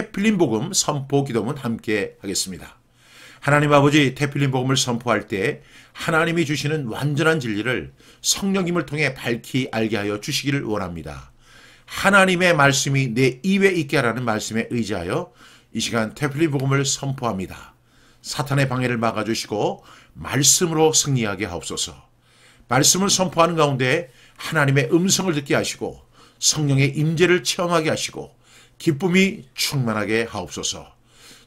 태필린 복음 선포 기도문 함께 하겠습니다. 하나님 아버지 테필린 복음을 선포할 때 하나님이 주시는 완전한 진리를 성령님을 통해 밝히 알게 하여 주시기를 원합니다. 하나님의 말씀이 내 입에 있게 하라는 말씀에 의지하여 이 시간 테필린 복음을 선포합니다. 사탄의 방해를 막아주시고 말씀으로 승리하게 하옵소서. 말씀을 선포하는 가운데 하나님의 음성을 듣게 하시고 성령의 임재를 체험하게 하시고 기쁨이 충만하게 하옵소서.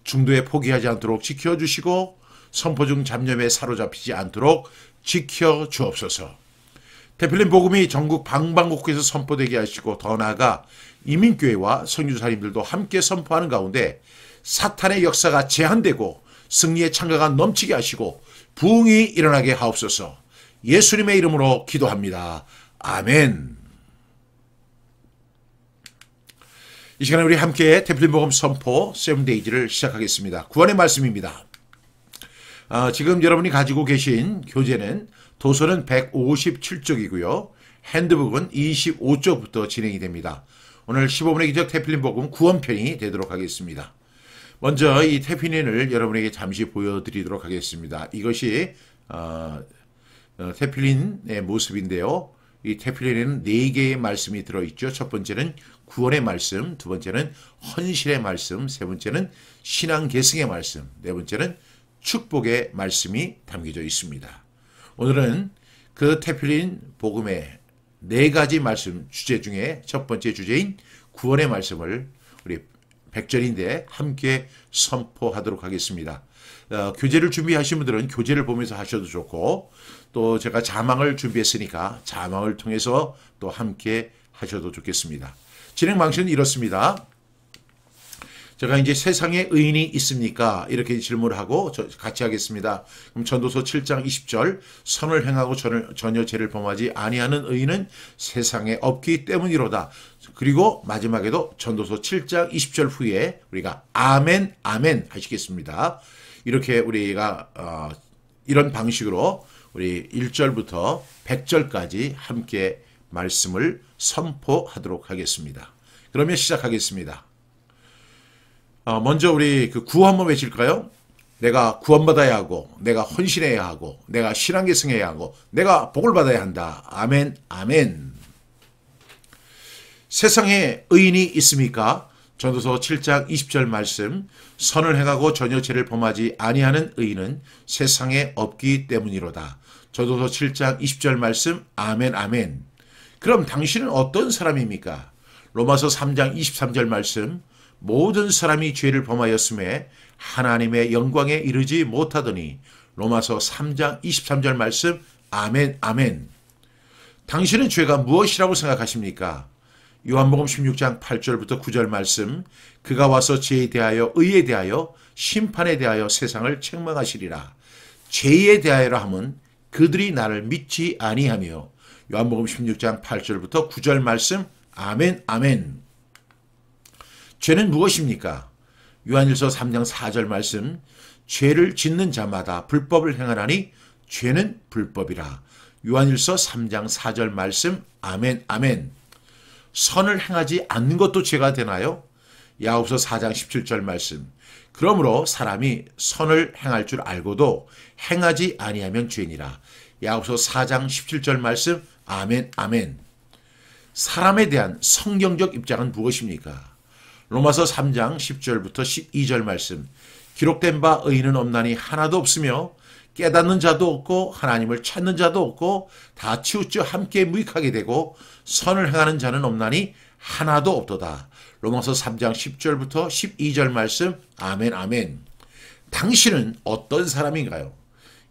중도에 포기하지 않도록 지켜주시고 선포 중 잡념에 사로잡히지 않도록 지켜주옵소서. 대필린 복음이 전국 방방곡곡에서 선포되게 하시고 더 나아가 이민교회와 성유사님들도 함께 선포하는 가운데 사탄의 역사가 제한되고 승리의 창가가 넘치게 하시고 부흥이 일어나게 하옵소서. 예수님의 이름으로 기도합니다. 아멘. 이 시간에 우리 함께 테플린 복음 선포 세븐데이즈를 시작하겠습니다. 구원의 말씀입니다. 아, 지금 여러분이 가지고 계신 교재는 도서는 157쪽이고요. 핸드북은 25쪽부터 진행이 됩니다. 오늘 15분의 기적 테필린 복음 구원편이 되도록 하겠습니다. 먼저 이 테필린을 여러분에게 잠시 보여드리도록 하겠습니다. 이것이 아, 어, 테필린의 모습인데요. 이 테필린에는 네 개의 말씀이 들어있죠. 첫 번째는 구원의 말씀, 두 번째는 헌실의 말씀, 세 번째는 신앙 계승의 말씀, 네 번째는 축복의 말씀이 담겨져 있습니다. 오늘은 그 테필린 복음의 네 가지 말씀 주제 중에 첫 번째 주제인 구원의 말씀을 우리 백절인데 함께 선포하도록 하겠습니다. 어, 교재를 준비하신 분들은 교재를 보면서 하셔도 좋고 또 제가 자막을 준비했으니까 자막을 통해서 또 함께 하셔도 좋겠습니다. 진행 방식은 이렇습니다. 제가 이제 세상에 의인이 있습니까? 이렇게 질문을 하고 같이 하겠습니다. 그럼 전도서 7장 20절 선을 행하고 전을, 전혀 죄를 범하지 아니하는 의인은 세상에 없기 때문이로다. 그리고 마지막에도 전도서 7장 20절 후에 우리가 아멘 아멘 하시겠습니다. 이렇게 우리가 어, 이런 방식으로 우리 1절부터 100절까지 함께 말씀을 선포하도록 하겠습니다. 그러면 시작하겠습니다. 아, 먼저 우리 그 구호 한번 외칠까요? 내가 구원받아야 하고, 내가 헌신해야 하고, 내가 신앙계승해야 하고, 내가 복을 받아야 한다. 아멘, 아멘. 세상에 의인이 있습니까? 전도서 7장 20절 말씀, 선을 행하고 전여체를 범하지 아니하는 의인은 세상에 없기 때문이로다. 저도서 7장 20절 말씀 아멘 아멘. 그럼 당신은 어떤 사람입니까? 로마서 3장 23절 말씀 모든 사람이 죄를 범하였음에 하나님의 영광에 이르지 못하더니 로마서 3장 23절 말씀 아멘 아멘. 당신은 죄가 무엇이라고 생각하십니까? 요한복음 16장 8절부터 9절 말씀 그가 와서 죄에 대하여 의에 대하여 심판에 대하여 세상을 책망하시리라. 죄에 대하여라 함은 그들이 나를 믿지 아니하며 요한복음 16장 8절부터 9절 말씀 아멘 아멘 죄는 무엇입니까? 요한일서 3장 4절 말씀 죄를 짓는 자마다 불법을 행하나니 죄는 불법이라 요한일서 3장 4절 말씀 아멘 아멘 선을 행하지 않는 것도 죄가 되나요? 야곱서 4장 17절 말씀 그러므로 사람이 선을 행할 줄 알고도 행하지 아니하면 죄니라. 야고서 4장 17절 말씀 아멘 아멘. 사람에 대한 성경적 입장은 무엇입니까? 로마서 3장 10절부터 12절 말씀. 기록된 바 의인은 없나니 하나도 없으며 깨닫는 자도 없고 하나님을 찾는 자도 없고 다 치우쳐 함께 무익하게 되고 선을 행하는 자는 없나니 하나도 없도다. 로마서 3장 10절부터 12절 말씀 아멘 아멘 당신은 어떤 사람인가요?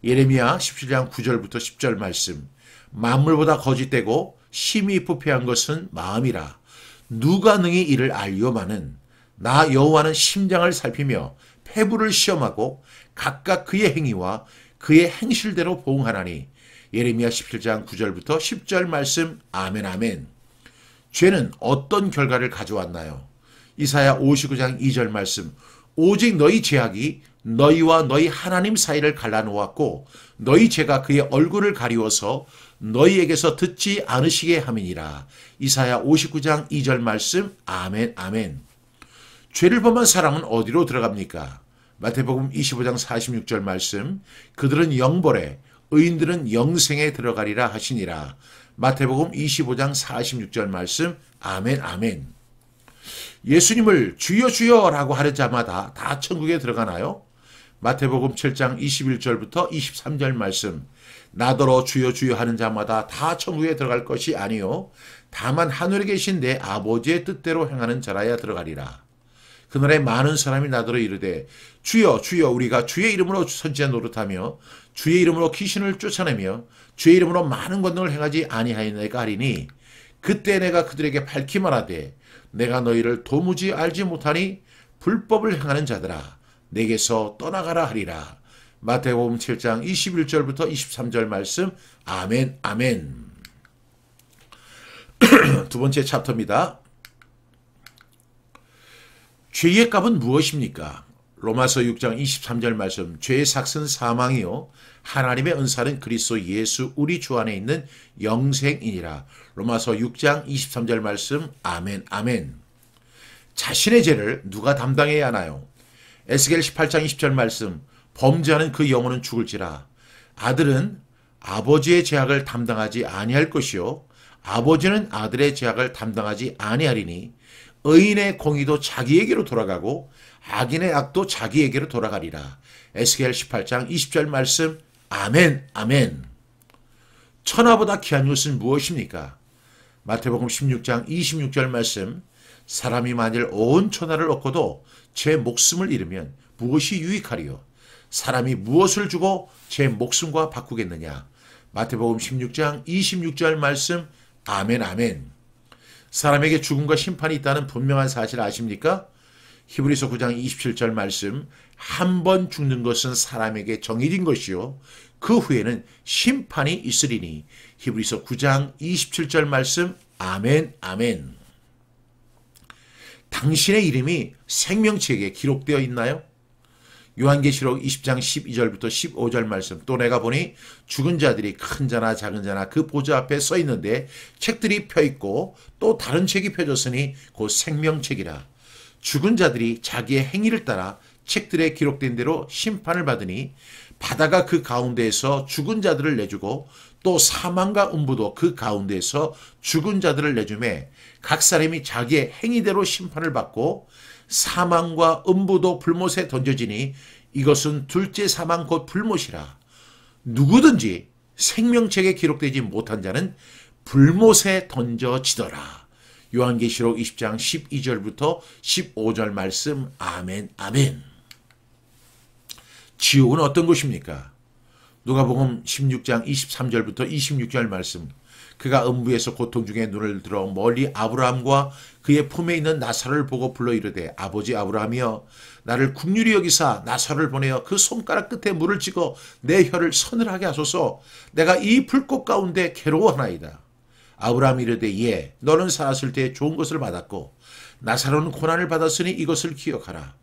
예레미야 17장 9절부터 10절 말씀 만물보다 거짓되고 심히 부패한 것은 마음이라 누가 능히 이를 알리오마는 나 여호와는 심장을 살피며 폐부를 시험하고 각각 그의 행위와 그의 행실대로 보응하나니 예레미야 17장 9절부터 10절 말씀 아멘 아멘 죄는 어떤 결과를 가져왔나요? 이사야 59장 2절 말씀. 오직 너희 죄악이 너희와 너희 하나님 사이를 갈라놓았고 너희 죄가 그의 얼굴을 가리워서 너희에게서 듣지 않으시게 함이니라. 이사야 59장 2절 말씀. 아멘 아멘. 죄를 범한 사람은 어디로 들어갑니까? 마태복음 25장 46절 말씀. 그들은 영벌에 의인들은 영생에 들어가리라 하시니라. 마태복음 25장 46절 말씀 아멘 아멘. 예수님을 주여 주여라고 하는 자마다 다 천국에 들어가나요? 마태복음 7장 21절부터 23절 말씀 나더러 주여 주여 하는 자마다 다 천국에 들어갈 것이 아니요 다만 하늘에 계신 내 아버지의 뜻대로 행하는 자라야 들어가리라. 그날에 많은 사람이 나더러 이르되 주여 주여 우리가 주의 이름으로 선지자 노릇하며 주의 이름으로 귀신을 쫓아내며 주의 이름으로 많은 권능을 행하지 아니하였나이까 하리니 그때 내가 그들에게 밝히만 하되 내가 너희를 도무지 알지 못하니 불법을 행하는 자들아 내게서 떠나가라 하리라. 마태복음 7장 21절부터 23절 말씀 아멘 아멘 두 번째 챕터입니다. 죄의 값은 무엇입니까? 로마서 6장 23절 말씀 죄의 삭은 사망이요 하나님의 은사는 그리스도 예수 우리 주 안에 있는 영생이니라. 로마서 6장 23절 말씀 아멘 아멘. 자신의 죄를 누가 담당해야 하나요? 에스겔 18장 20절 말씀 범죄하는 그 영혼은 죽을지라 아들은 아버지의 죄악을 담당하지 아니할 것이요 아버지는 아들의 죄악을 담당하지 아니하리니 의인의 공의도 자기에게로 돌아가고 악인의 악도 자기에게로 돌아가리라. 에스겔 18장 20절 말씀 아멘 아멘. 천하보다 귀한 것은 무엇입니까? 마태복음 16장 26절 말씀 사람이 만일 온 천하를 얻고도 제 목숨을 잃으면 무엇이 유익하리요? 사람이 무엇을 주고 제 목숨과 바꾸겠느냐? 마태복음 16장 26절 말씀 아멘 아멘. 사람에게 죽음과 심판이 있다는 분명한 사실 아십니까? 히브리서 9장 27절 말씀 한 번 죽는 것은 사람에게 정해진 것이요 그 후에는 심판이 있으리니 히브리서 9장 27절 말씀 아멘 아멘 당신의 이름이 생명책에 기록되어 있나요? 요한계시록 20장 12절부터 15절 말씀 또 내가 보니 죽은 자들이 큰 자나 작은 자나 그 보좌 앞에 서 있는데 책들이 펴 있고 또 다른 책이 펴졌으니 곧 생명책이라 죽은 자들이 자기의 행위를 따라 책들에 기록된 대로 심판을 받으니 바다가 그 가운데에서 죽은 자들을 내주고 또 사망과 음부도 그 가운데에서 죽은 자들을 내주매 각 사람이 자기의 행위대로 심판을 받고 사망과 음부도 불못에 던져지니 이것은 둘째 사망 곧 불못이라 누구든지 생명책에 기록되지 못한 자는 불못에 던져지더라. 요한계시록 20장 12절부터 15절 말씀 아멘 아멘 지옥은 어떤 곳입니까? 누가복음 16장 23절부터 26절 말씀 그가 음부에서 고통 중에 눈을 들어 멀리 아브라함과 그의 품에 있는 나사를 보고 불러 이르되 아버지 아브라함이여 나를 국률이 여기사 나사를 보내어 그 손가락 끝에 물을 찍어 내 혀를 서늘하게 하소서 내가 이 불꽃 가운데 괴로워하나이다. 아브라함이 이르되 예 너는 살았을 때 좋은 것을 받았고 나사로는 고난을 받았으니 이것을 기억하라.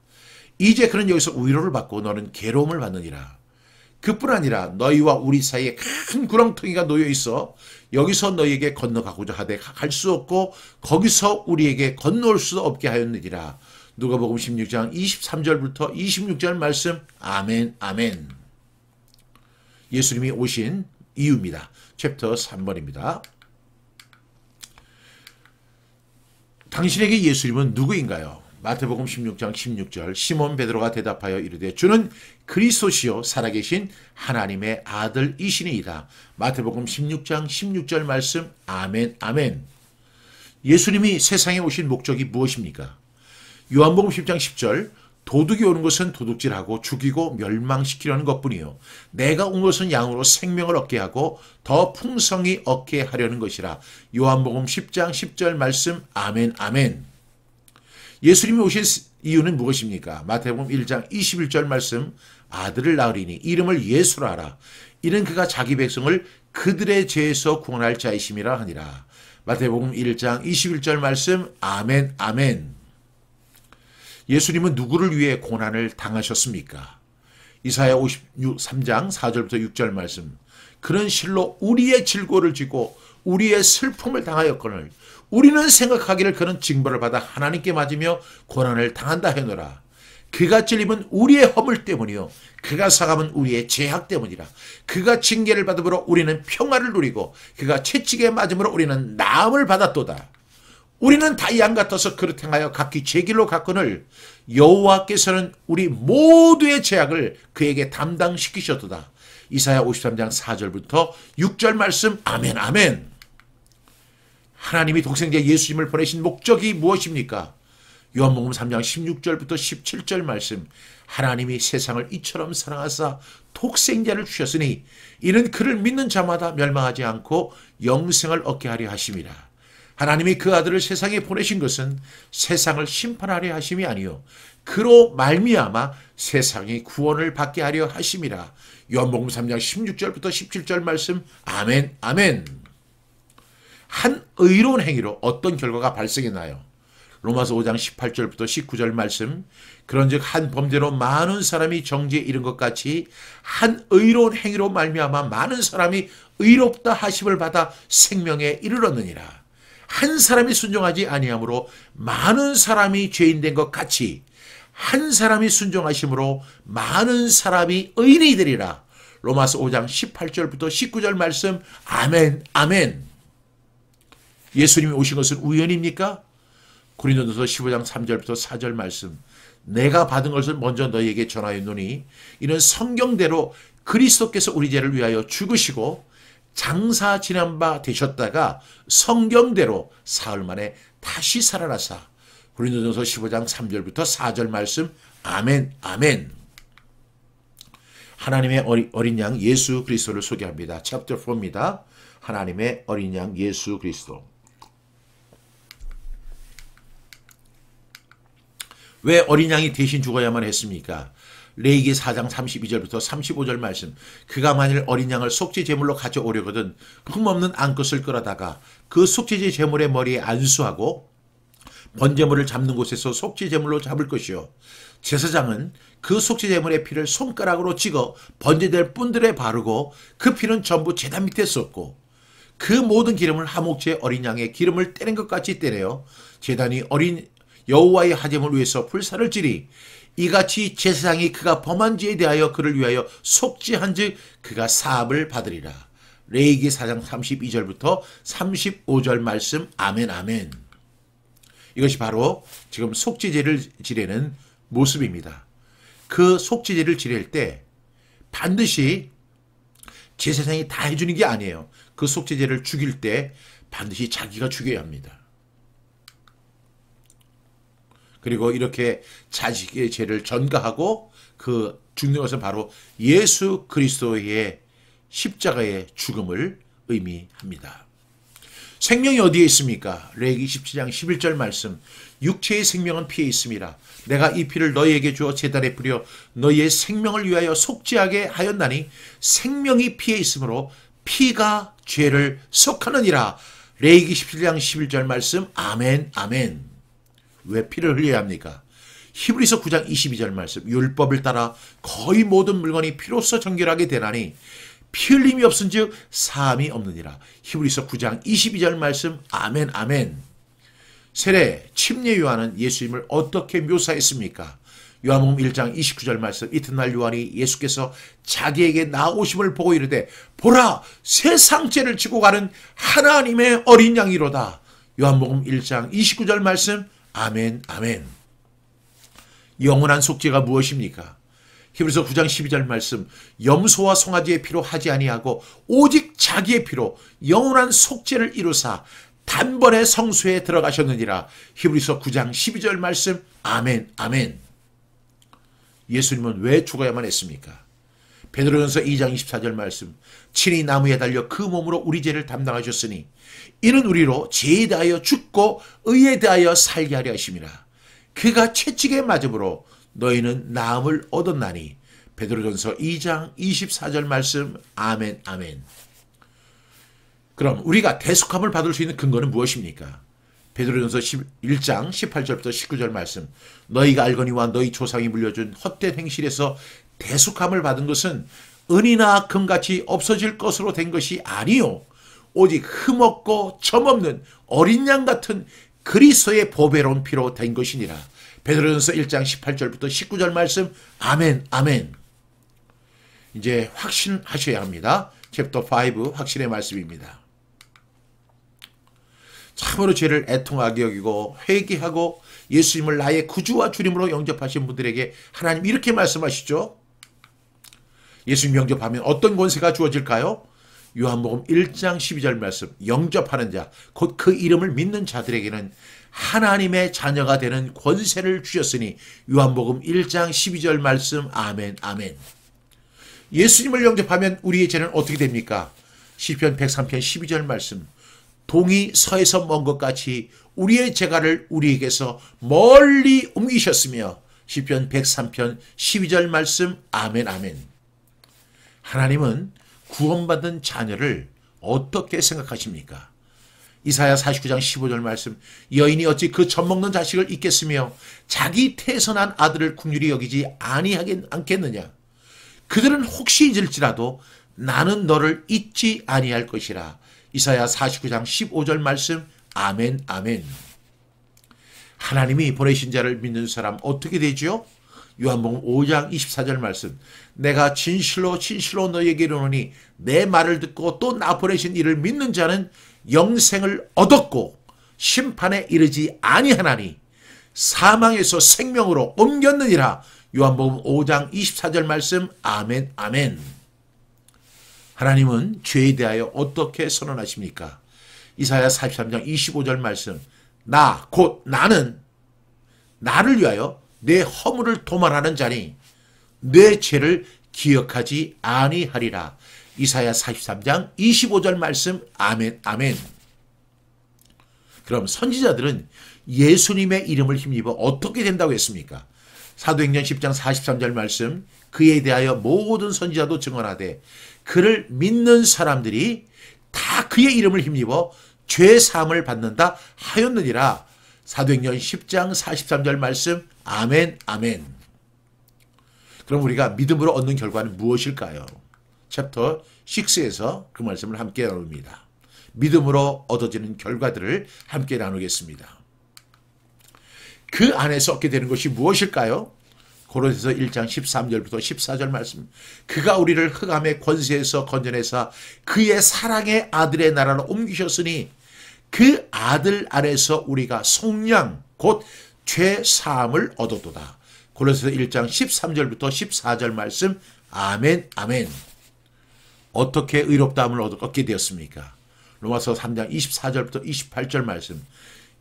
이제 그는 여기서 위로를 받고 너는 괴로움을 받느니라. 그뿐 아니라 너희와 우리 사이에 큰 구렁텅이가 놓여 있어 여기서 너희에게 건너가고자 하되 갈 수 없고 거기서 우리에게 건너올 수 없게 하였느니라. 누가복음 16장 23절부터 26절 말씀 아멘 아멘. 예수님이 오신 이유입니다. 챕터 3번입니다. 당신에게 예수님은 누구인가요? 마태복음 16장 16절 시몬 베드로가 대답하여 이르되 주는 그리스도시요 살아계신 하나님의 아들이시니이다. 마태복음 16장 16절 말씀 아멘 아멘. 예수님이 세상에 오신 목적이 무엇입니까? 요한복음 10장 10절 도둑이 오는 것은 도둑질하고 죽이고 멸망시키려는 것뿐이요. 내가 온 것은 양으로 생명을 얻게 하고 더 풍성히 얻게 하려는 것이라. 요한복음 10장 10절 말씀 아멘 아멘. 예수님이 오신 이유는 무엇입니까? 마태복음 1장 21절 말씀 아들을 낳으리니 이름을 예수라 하라. 이는 그가 자기 백성을 그들의 죄에서 구원할 자이심이라 하니라. 마태복음 1장 21절 말씀 아멘 아멘. 예수님은 누구를 위해 고난을 당하셨습니까? 이사야 53장 4절부터 6절 말씀. 그런 실로 우리의 질고를 지고 우리의 슬픔을 당하였거늘 우리는 생각하기를 그는 징벌을 받아 하나님께 맞으며 고난을 당한다 해노라. 그가 찔림은 우리의 허물 때문이요. 그가 사감은 우리의 죄악 때문이라. 그가 징계를 받음으로 우리는 평화를 누리고 그가 채찍에 맞음으로 우리는 나음을 받았도다. 우리는 다양 같아서 그렇게 하여 각기 제 길로 갔거늘 여호와께서는 우리 모두의 죄악을 그에게 담당시키셨도다. 이사야 53장 4절부터 6절 말씀 아멘 아멘. 하나님이 독생자 예수님을 보내신 목적이 무엇입니까? 요한복음 3장 16절부터 17절 말씀 하나님이 세상을 이처럼 사랑하사 독생자를 주셨으니 이는 그를 믿는 자마다 멸망하지 않고 영생을 얻게 하려 하심이라. 하나님이 그 아들을 세상에 보내신 것은 세상을 심판하려 하심이 아니요 그로 말미암아 세상이 구원을 받게 하려 하심이라. 요한복음 3장 16절부터 17절 말씀 아멘 아멘. 한 의로운 행위로 어떤 결과가 발생했나요? 로마서 5장 18절부터 19절 말씀 그런즉 한 범죄로 많은 사람이 정죄에 이른 것 같이 한 의로운 행위로 말미암아 많은 사람이 의롭다 하심을 받아 생명에 이르렀느니라. 한 사람이 순종하지 아니하므로 많은 사람이 죄인 된 것 같이 한 사람이 순종하심으로 많은 사람이 의인이 되리라. 로마서 5장 18절부터 19절 말씀 아멘 아멘. 예수님이 오신 것은 우연입니까? 고린도서 15장 3절부터 4절 말씀. 내가 받은 것을 먼저 너희에게 전하였노니 이는 성경대로 그리스도께서 우리 죄를 위하여 죽으시고 장사 지난 바 되셨다가 성경대로 사흘 만에 다시 살아나사 고린도전서 15장 3절부터 4절 말씀 아멘 아멘 하나님의 어린 양 예수 그리스도를 소개합니다. 챕터 4입니다. 하나님의 어린 양 예수 그리스도 왜 어린 양이 대신 죽어야만 했습니까? 레이기 4장 32절부터 35절 말씀 그가 만일 어린 양을 속죄 제물로 가져오려거든 흠없는 암컷을 끌어다가 그 속죄제 제물의 머리에 안수하고 번제물을 잡는 곳에서 속죄 제물로 잡을 것이요 제사장은 그 속죄 제물의 피를 손가락으로 찍어 번제될 뿔들에 바르고 그 피는 전부 제단 밑에 쏟고 그 모든 기름을 하목제 어린 양의 기름을 떼는 것 같이 떼내 제단이 어린 여호와의 하재물 위해서 불사를 지리 이같이 제사장이 그가 범한 죄에 대하여 그를 위하여 속죄한즉 그가 사합을 받으리라. 레이기 4장 32절부터 35절 말씀 아멘 아멘. 이것이 바로 지금 속죄제를 지내는 모습입니다. 그 속죄제를 지낼 때 반드시 제사장이 다 해주는 게 아니에요. 그 속죄제를 죽일 때 반드시 자기가 죽여야 합니다. 그리고 이렇게 자식의 죄를 전가하고 그 죽는 것은 바로 예수 그리스도의 십자가의 죽음을 의미합니다. 생명이 어디에 있습니까? 레기 27장 11절 말씀. 육체의 생명은 피에 있습니다. 내가 이 피를 너희에게 주어 제단에 뿌려 너희의 생명을 위하여 속죄하게 하였나니 생명이 피에 있으므로 피가 죄를 속하느니라. 레이기 17장 11절 말씀 아멘 아멘 왜 피를 흘려야 합니까? 히브리서 9장 22절 말씀 율법을 따라 거의 모든 물건이 피로써 정결하게 되나니 피 흘림이 없은즉 사함이 없느니라. 히브리서 9장 22절 말씀 아멘 아멘. 세례 침례 요한은 예수님을 어떻게 묘사했습니까? 요한음 1장 29절 말씀 이튿날 요한이 예수께서 자기에게 나오심을 보고 이르되 보라 세상죄를 지고 가는 하나님의 어린 양이로다. 요한복음 1장 29절 말씀 아멘, 아멘. 영원한 속죄가 무엇입니까? 히브리서 9장 12절 말씀 염소와 송아지의 피로 하지 아니하고 오직 자기의 피로 영원한 속죄를 이루사 단번에 성소에 들어가셨느니라. 히브리서 9장 12절 말씀 아멘 아멘. 예수님은 왜 죽어야만 했습니까? 베드로전서 2장 24절 말씀 친히 나무에 달려 그 몸으로 우리 죄를 담당하셨으니 이는 우리로 죄에 대하여 죽고 의에 대하여 살게 하려 하심이라 그가 채찍에 맞음으로 너희는 나음을 얻었나니 베드로전서 2장 24절 말씀 아멘 아멘 그럼 우리가 대속함을 받을 수 있는 근거는 무엇입니까? 베드로전서 1장 18절부터 19절 말씀 너희가 알거니와 너희 조상이 물려준 헛된 행실에서 대숙함을 받은 것은 은이나 금같이 없어질 것으로 된 것이 아니요 오직 흠없고 점없는 어린 양 같은 그리스도의 보배로운 피로 된 것이니라. 베드로전서 1장 18절부터 19절 말씀 아멘 아멘. 이제 확신하셔야 합니다. 챕터 5 확신의 말씀입니다. 참으로 죄를 애통하게 여기고 회개하고 예수님을 나의 구주와 주님으로 영접하신 분들에게 하나님 이렇게 말씀하시죠. 예수님 영접하면 어떤 권세가 주어질까요? 요한복음 1장 12절 말씀 영접하는 자 곧 그 이름을 믿는 자들에게는 하나님의 자녀가 되는 권세를 주셨으니 요한복음 1장 12절 말씀 아멘 아멘 예수님을 영접하면 우리의 죄는 어떻게 됩니까? 시편 103편 12절 말씀 동이 서에서 먼 것 같이 우리의 죄가를 우리에게서 멀리 옮기셨으며 시편 103편 12절 말씀 아멘 아멘 하나님은 구원받은 자녀를 어떻게 생각하십니까? 이사야 49장 15절 말씀 여인이 어찌 그 젖먹는 자식을 잊겠으며 자기 태선한 아들을 국률이 여기지 아니하겠 않겠느냐 그들은 혹시 잊을지라도 나는 너를 잊지 아니할 것이라 이사야 49장 15절 말씀 아멘 아멘 하나님이 보내신 자를 믿는 사람 어떻게 되지요? 요한복음 5장 24절 말씀 내가 진실로 진실로 너에게 이르노니 내 말을 듣고 또 나 보내신 이를 믿는 자는 영생을 얻었고 심판에 이르지 아니하나니 사망에서 생명으로 옮겼느니라 요한복음 5장 24절 말씀 아멘 아멘 하나님은 죄에 대하여 어떻게 선언하십니까? 이사야 43장 25절 말씀 나 곧 나는 나를 위하여 내 허물을 도말하는 자니 내 죄를 기억하지 아니하리라. 이사야 43장 25절 말씀 아멘 아멘. 그럼 선지자들은 예수님의 이름을 힘입어 어떻게 된다고 했습니까? 사도행전 10장 43절 말씀 그에 대하여 모든 선지자도 증언하되 그를 믿는 사람들이 다 그의 이름을 힘입어 죄 사함을 받는다 하였느니라. 사도행전 10장 43절 말씀 아멘, 아멘. 그럼 우리가 믿음으로 얻는 결과는 무엇일까요? 챕터 6에서 그 말씀을 함께 나눕니다. 믿음으로 얻어지는 결과들을 함께 나누겠습니다. 그 안에서 얻게 되는 것이 무엇일까요? 고린도서 1장 13절부터 14절 말씀. 그가 우리를 흑암의 권세에서 건져내사 그의 사랑의 아들의 나라로 옮기셨으니 그 아들 아래서 우리가 속량 곧 최사함을 얻었도다. 골로새서 1장 13절부터 14절 말씀 아멘 아멘 어떻게 의롭다함을 얻게 되었습니까? 로마서 3장 24절부터 28절 말씀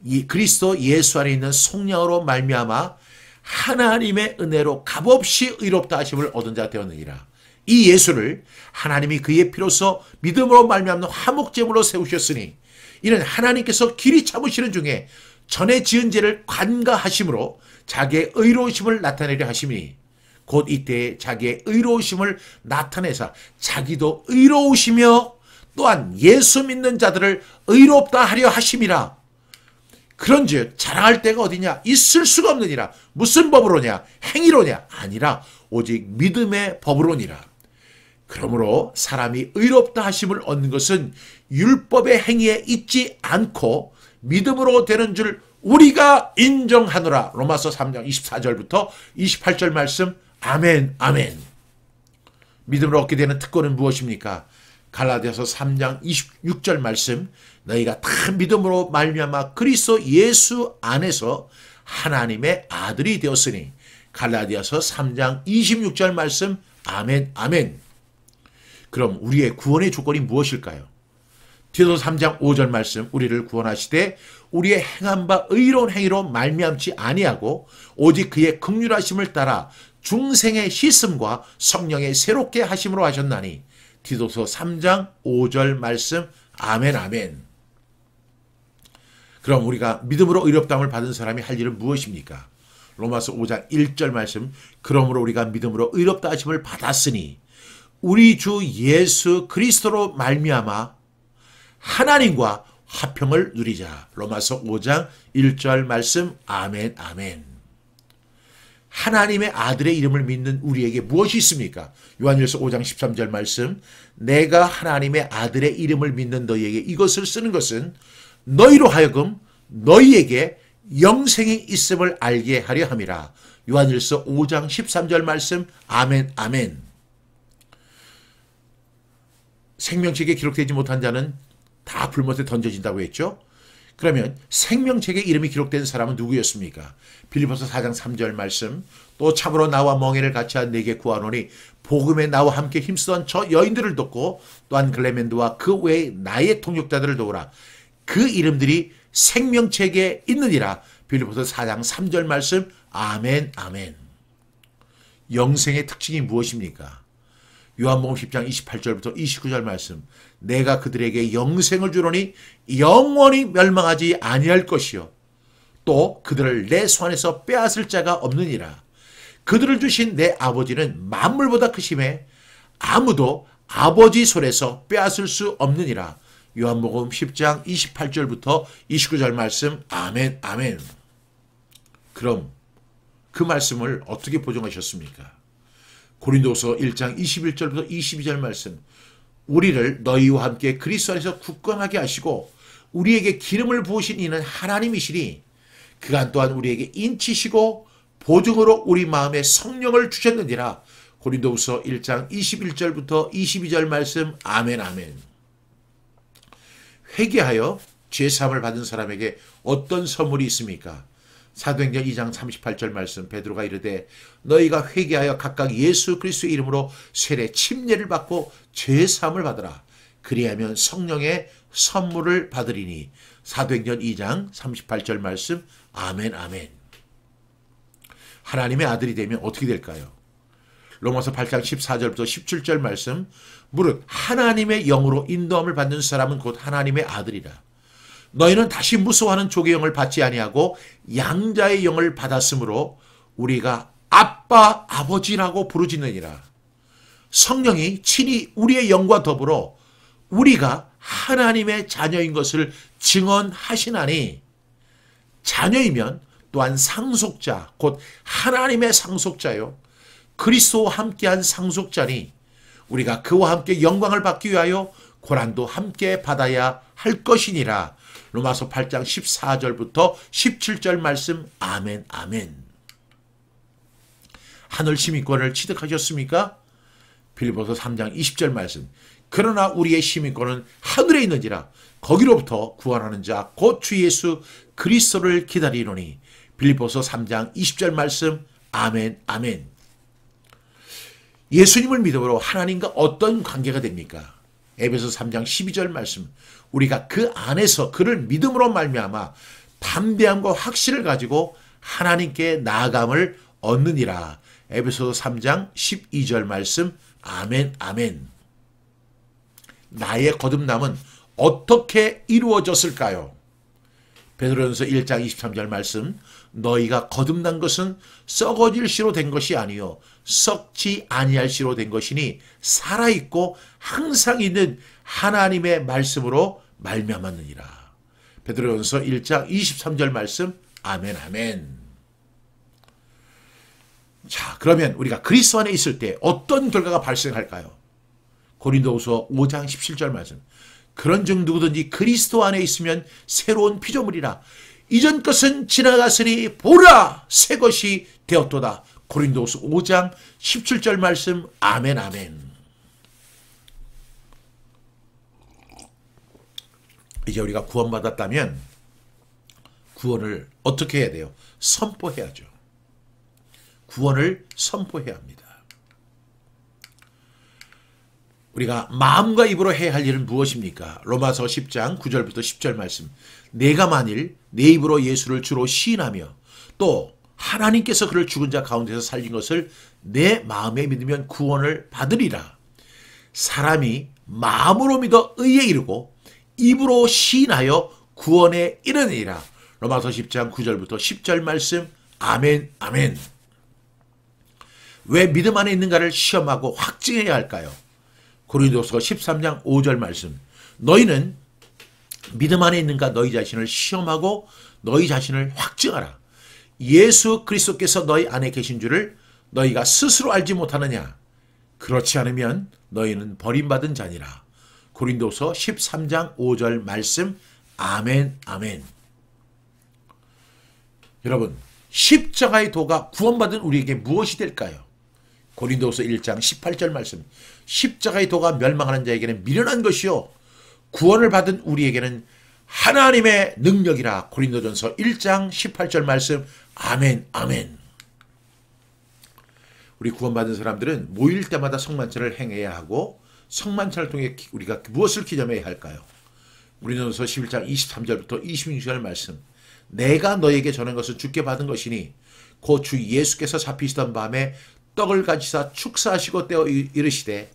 이 그리스도 예수 안에 있는 속량으로 말미암아 하나님의 은혜로 값없이 의롭다 하심을 얻은 자 되었느니라. 이 예수를 하나님이 그의 피로서 믿음으로 말미암는 화목제물로 세우셨으니 이는 하나님께서 길이 참으시는 중에 전에 지은 죄를 관가하심으로 자기의 의로우심을 나타내려 하심이 니곧 이때에 자기의 의로우심을 나타내사 자기도 의로우시며 또한 예수 믿는 자들을 의롭다 하려 하심이라. 그런즉 자랑할 때가 어디냐? 있을 수가 없느니라. 무슨 법으로냐? 행위로냐? 아니라 오직 믿음의 법으로니라. 그러므로 사람이 의롭다 하심을 얻는 것은 율법의 행위에 있지 않고 믿음으로 되는 줄 우리가 인정하노라. 로마서 3장 24절부터 28절 말씀. 아멘, 아멘. 믿음으로 얻게 되는 특권은 무엇입니까? 갈라디아서 3장 26절 말씀. 너희가 다 믿음으로 말미암아 그리스도 예수 안에서 하나님의 아들이 되었으니 갈라디아서 3장 26절 말씀 아멘 아멘. 그럼 우리의 구원의 조건이 무엇일까요? 디도 3장 5절 말씀 우리를 구원하시되 우리의 행한 바 의로운 행위로 말미암지 아니하고 오직 그의 극률하심을 따라 중생의 희슴과 성령의 새롭게 하심으로 하셨나니 디도서 3장 5절 말씀 아멘 아멘 그럼 우리가 믿음으로 의롭담을 받은 사람이 할 일은 무엇입니까? 로마서 5장 1절 말씀 그러므로 우리가 믿음으로 의롭다 하심을 받았으니 우리 주 예수 그리스도로 말미암아 하나님과 화평을 누리자. 로마서 5장 1절 말씀 아멘 아멘. 하나님의 아들의 이름을 믿는 우리에게 무엇이 있습니까? 요한일서 5장 13절 말씀 내가 하나님의 아들의 이름을 믿는 너희에게 이것을 쓰는 것은 너희로 하여금 너희에게 영생이 있음을 알게 하려 함이라. 요한일서 5장 13절 말씀 아멘 아멘. 생명책에 기록되지 못한 자는 다 불못에 던져진다고 했죠. 그러면 생명책에 이름이 기록된 사람은 누구였습니까? 빌리포스 4장 3절 말씀 또 참으로 나와 멍에를 같이 한 내게 구하노니 복음에 나와 함께 힘쓰던 저 여인들을 돕고 또한 글레멘드와 그 외의 나의 통역자들을 도우라. 그 이름들이 생명책에 있느니라. 빌리포스 4장 3절 말씀 아멘 아멘. 영생의 특징이 무엇입니까? 요한복음 10장 28절부터 29절 말씀. 내가 그들에게 영생을 주노니 영원히 멸망하지 아니할 것이요. 또 그들을 내 손에서 빼앗을 자가 없느니라. 그들을 주신 내 아버지는 만물보다 크심에 아무도 아버지 손에서 빼앗을 수 없느니라. 요한복음 10장 28절부터 29절 말씀. 아멘, 아멘. 그럼 그 말씀을 어떻게 보정하셨습니까? 고린도서 1장 21절부터 22절 말씀 우리를 너희와 함께 그리스도 안에서 굳건하게 하시고 우리에게 기름을 부으신 이는 하나님이시니 그간 또한 우리에게 인치시고 보증으로 우리 마음에 성령을 주셨느니라 고린도서 1장 21절부터 22절 말씀 아멘 아멘 회개하여 죄사을 받은 사람에게 어떤 선물이 있습니까? 사도행전 2장 38절 말씀 베드로가 이르되 너희가 회개하여 각각 예수 그리스도의 이름으로 세례 침례를 받고 죄 사함을 받으라 그리하면 성령의 선물을 받으리니 사도행전 2장 38절 말씀 아멘 아멘 하나님의 아들이 되면 어떻게 될까요? 로마서 8장 14절부터 17절 말씀 무릇 하나님의 영으로 인도함을 받는 사람은 곧 하나님의 아들이라 너희는 다시 무서워하는 조개 영을 받지 아니하고 양자의 영을 받았으므로 우리가 아빠 아버지라고 부르짖느니라. 성령이 친히 우리의 영과 더불어 우리가 하나님의 자녀인 것을 증언하시나니 자녀이면 또한 상속자 곧 하나님의 상속자요 그리스도와 함께한 상속자니 우리가 그와 함께 영광을 받기 위하여 고난도 함께 받아야 할 것이니라. 로마서 8장 14절부터 17절 말씀 아멘 아멘. 하늘 시민권을 취득하셨습니까? 빌보서 3장 20절 말씀. 그러나 우리의 시민권은 하늘에 있는지라 거기로부터 구원하는 자 곧 주 예수 그리스도를 기다리노니 빌보서 3장 20절 말씀 아멘 아멘. 예수님을 믿음으로 하나님과 어떤 관계가 됩니까? 에베소 3장 12절 말씀 우리가 그 안에서 그를 믿음으로 말미암아 담대함과 확신을 가지고 하나님께 나아감을 얻느니라. 에베소 3장 12절 말씀 아멘 아멘. 나의 거듭남은 어떻게 이루어졌을까요? 베드로전서 1장 23절 말씀 너희가 거듭난 것은 썩어질 시로된 것이 아니요 썩지 아니할시로 된 것이니 살아있고 항상 있는 하나님의 말씀으로 말미암았느니라. 베드로전서 1장 23절 말씀 아멘 아멘. 자, 그러면 우리가 그리스도 안에 있을 때 어떤 결과가 발생할까요? 고린도후서 5장 17절 말씀. 그런즉 누구든지 그리스도 안에 있으면 새로운 피조물이라. 이전 것은 지나갔으니 보라 새 것이 되었도다. 고린도후서 5장 17절 말씀 아멘 아멘. 이제 우리가 구원받았다면 구원을 어떻게 해야 돼요? 선포해야죠. 구원을 선포해야 합니다. 우리가 마음과 입으로 해야 할 일은 무엇입니까? 로마서 10장 9절부터 10절 말씀. 내가 만일 내 입으로 예수를 주로 시인하며 또 하나님께서 그를 죽은 자 가운데서 살린 것을 내 마음에 믿으면 구원을 받으리라. 사람이 마음으로 믿어 의에 이르고 입으로 시인하여 구원에 이르니라. 로마서 10장 9절부터 10절 말씀 아멘 아멘. 왜 믿음 안에 있는가를 시험하고 확증해야 할까요? 고린도서 13장 5절 말씀. 너희는 믿음 안에 있는가 너희 자신을 시험하고 너희 자신을 확증하라. 예수 그리스도께서 너희 안에 계신 줄을 너희가 스스로 알지 못하느냐? 그렇지 않으면 너희는 버림받은 자니라. 고린도서 13장 5절 말씀 아멘 아멘. 여러분 십자가의 도가 구원받은 우리에게 무엇이 될까요? 고린도서 1장 18절 말씀 십자가의 도가 멸망하는 자에게는 미련한 것이요 구원을 받은 우리에게는 하나님의 능력이라 고린도전서 1장 18절 말씀 아멘 아멘 우리 구원받은 사람들은 모일 때마다 성만찬을 행해야 하고 성만찬을 통해 우리가 무엇을 기념해야 할까요? 우리는서 11장 23절부터 26절 말씀 내가 너에게 전한 것은 주께 받은 것이니 곧주 예수께서 잡히시던 밤에 떡을 가지사 축사하시고 떼어 이르시되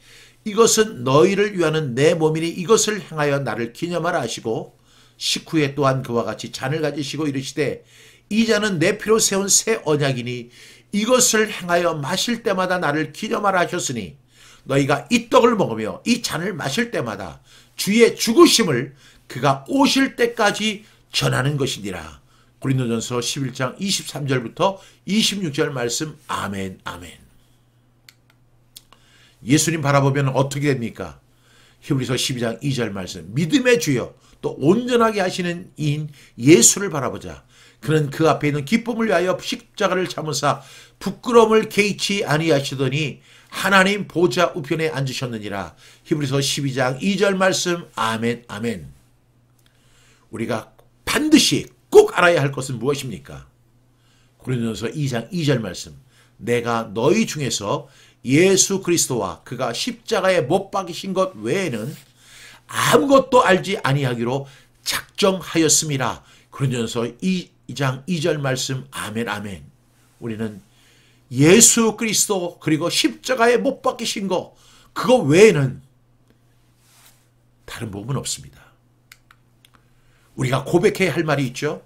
이것은 너희를 위하는 내 몸이니 이것을 행하여 나를 기념하라 하시고 식후에 또한 그와 같이 잔을 가지시고 이르시되 이 잔은 내 피로 세운 새 언약이니 이것을 행하여 마실 때마다 나를 기념하라 하셨으니 너희가 이 떡을 먹으며 이 잔을 마실 때마다 주의 죽으심을 그가 오실 때까지 전하는 것이니라. 고린도전서 11장 23절부터 26절 말씀 아멘 아멘. 예수님 바라보면 어떻게 됩니까? 히브리서 12장 2절 말씀 믿음의 주여 또 온전하게 하시는 이인 예수를 바라보자. 그는 그 앞에 있는 기쁨을 위하여 십자가를 참으사 부끄러움을 개의치 아니하시더니 하나님 보좌 우편에 앉으셨느니라. 히브리서 12장 2절 말씀 아멘 아멘. 우리가 반드시 꼭 알아야 할 것은 무엇입니까? 고린도서 2장 2절 말씀. 내가 너희 중에서 예수 그리스도와 그가 십자가에 못 박이신 것 외에는 아무것도 알지 아니하기로 작정하였습니다. 그러면서 2장 2절 말씀 아멘 아멘. 우리는 예수 그리스도 그리고 십자가에 못 박히신 거 그거 외에는 다른 부분 없습니다. 우리가 고백해야 할 말이 있죠.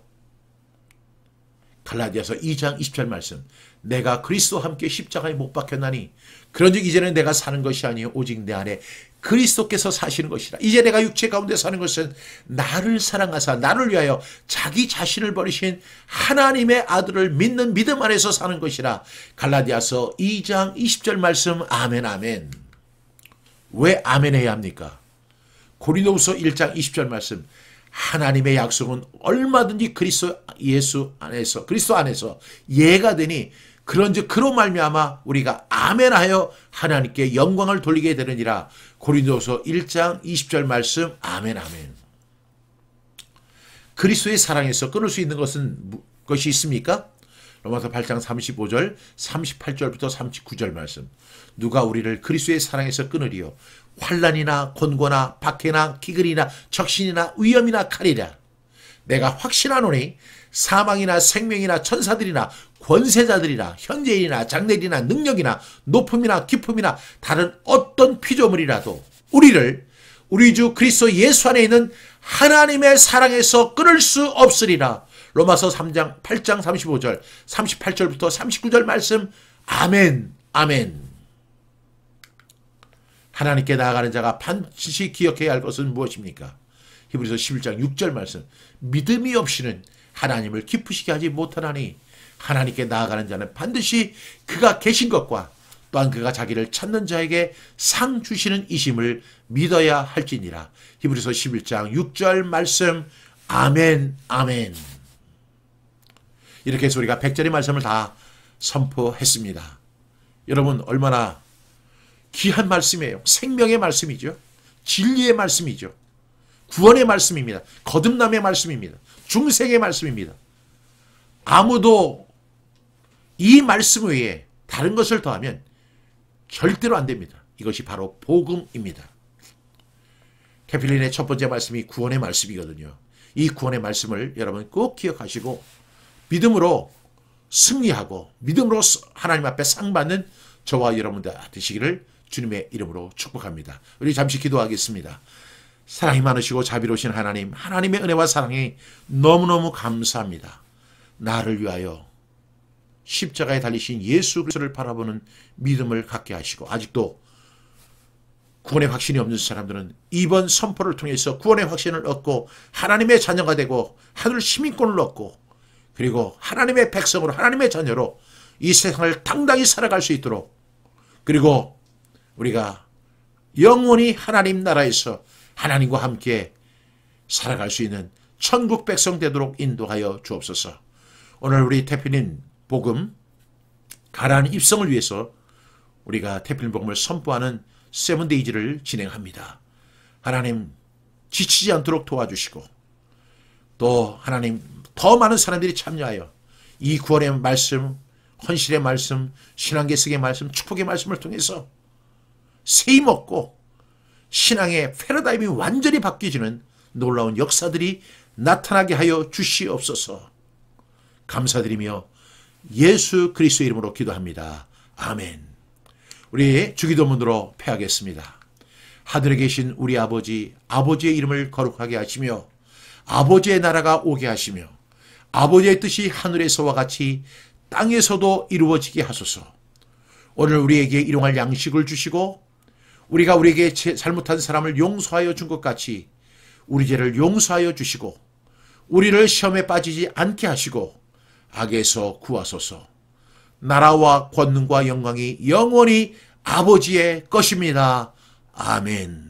갈라디아서 2장 20절 말씀. 내가 그리스도와 함께 십자가에 못 박혔나니 그런즉 이제는 내가 사는 것이 아니요 오직 내 안에 그리스도께서 사시는 것이라 이제 내가 육체 가운데 사는 것은 나를 사랑하사 나를 위하여 자기 자신을 버리신 하나님의 아들을 믿는 믿음 안에서 사는 것이라 갈라디아서 2장 20절 말씀 아멘 아멘 왜 아멘 해야 합니까? 고린도후서 1장 20절 말씀 하나님의 약속은 얼마든지 그리스도 예수 안에서 그리스도 안에서 예가 되니 그런즉 그로 말미암아 우리가 아멘하여 하나님께 영광을 돌리게 되느니라. 고린도서 1장 20절 말씀 아멘 아멘. 그리스도의 사랑에서 끊을 수 있는 것은 것이 있습니까? 로마서 8장 35절, 38절부터 39절 말씀. 누가 우리를 그리스도의 사랑에서 끊으리요? 환란이나 곤고나 박해나 기근이나 적신이나 위험이나 칼이라. 내가 확신하노니 사망이나 생명이나 천사들이나 권세자들이나 현재인이나 장래리나 능력이나 높음이나 기음이나 다른 어떤 피조물이라도 우리를 우리 주 그리스도 예수 안에 있는 하나님의 사랑에서 끊을 수 없으리라. 로마서 3장 8장 35절 38절부터 39절 말씀 아멘 아멘 하나님께 나아가는 자가 반드시 기억해야 할 것은 무엇입니까? 히브리서 11장 6절 말씀 믿음이 없이는 하나님을 기쁘시게 하지 못하나니 하나님께 나아가는 자는 반드시 그가 계신 것과 또한 그가 자기를 찾는 자에게 상 주시는 이심을 믿어야 할지니라. 히브리서 11장 6절 말씀 아멘 아멘. 이렇게 해서 우리가 1절의 말씀을 다 선포했습니다. 여러분 얼마나 귀한 말씀이에요. 생명의 말씀이죠. 진리의 말씀이죠. 구원의 말씀입니다. 거듭남의 말씀입니다. 중생의 말씀입니다. 아무도 이 말씀 외에 다른 것을 더하면 절대로 안 됩니다. 이것이 바로 복음입니다. 캐필린의 첫 번째 말씀이 구원의 말씀이거든요. 이 구원의 말씀을 여러분 꼭 기억하시고 믿음으로 승리하고 믿음으로 하나님 앞에 상 받는 저와 여러분들 되시기를 주님의 이름으로 축복합니다. 우리 잠시 기도하겠습니다. 사랑이 많으시고 자비로우신 하나님, 하나님의 은혜와 사랑이 너무너무 감사합니다. 나를 위하여 십자가에 달리신 예수 그리스도를 바라보는 믿음을 갖게 하시고 아직도 구원의 확신이 없는 사람들은 이번 선포를 통해서 구원의 확신을 얻고 하나님의 자녀가 되고 하늘 시민권을 얻고 그리고 하나님의 백성으로 하나님의 자녀로 이 세상을 당당히 살아갈 수 있도록 그리고 우리가 영원히 하나님 나라에서 하나님과 함께 살아갈 수 있는 천국 백성 되도록 인도하여 주옵소서. 오늘 우리 대표님 복음, 가라앉은 입성을 위해서 우리가 태필 복음을 선포하는 세븐데이즈를 진행합니다. 하나님 지치지 않도록 도와주시고 또 하나님 더 많은 사람들이 참여하여 이 구원의 말씀, 헌신의 말씀, 신앙계승의 말씀, 축복의 말씀을 통해서 세임 얻고 신앙의 패러다임이 완전히 바뀌어지는 놀라운 역사들이 나타나게 하여 주시옵소서. 감사드리며 예수 그리스도 이름으로 기도합니다. 아멘. 우리 주기도문으로 패하겠습니다. 하늘에 계신 우리 아버지, 아버지의 이름을 거룩하게 하시며 아버지의 나라가 오게 하시며 아버지의 뜻이 하늘에서와 같이 땅에서도 이루어지게 하소서. 오늘 우리에게 일용할 양식을 주시고 우리가 우리에게 잘못한 사람을 용서하여 준 것 같이 우리 죄를 용서하여 주시고 우리를 시험에 빠지지 않게 하시고 악에서 구하소서. 나라와 권능과 영광이 영원히 아버지의 것입니다. 아멘.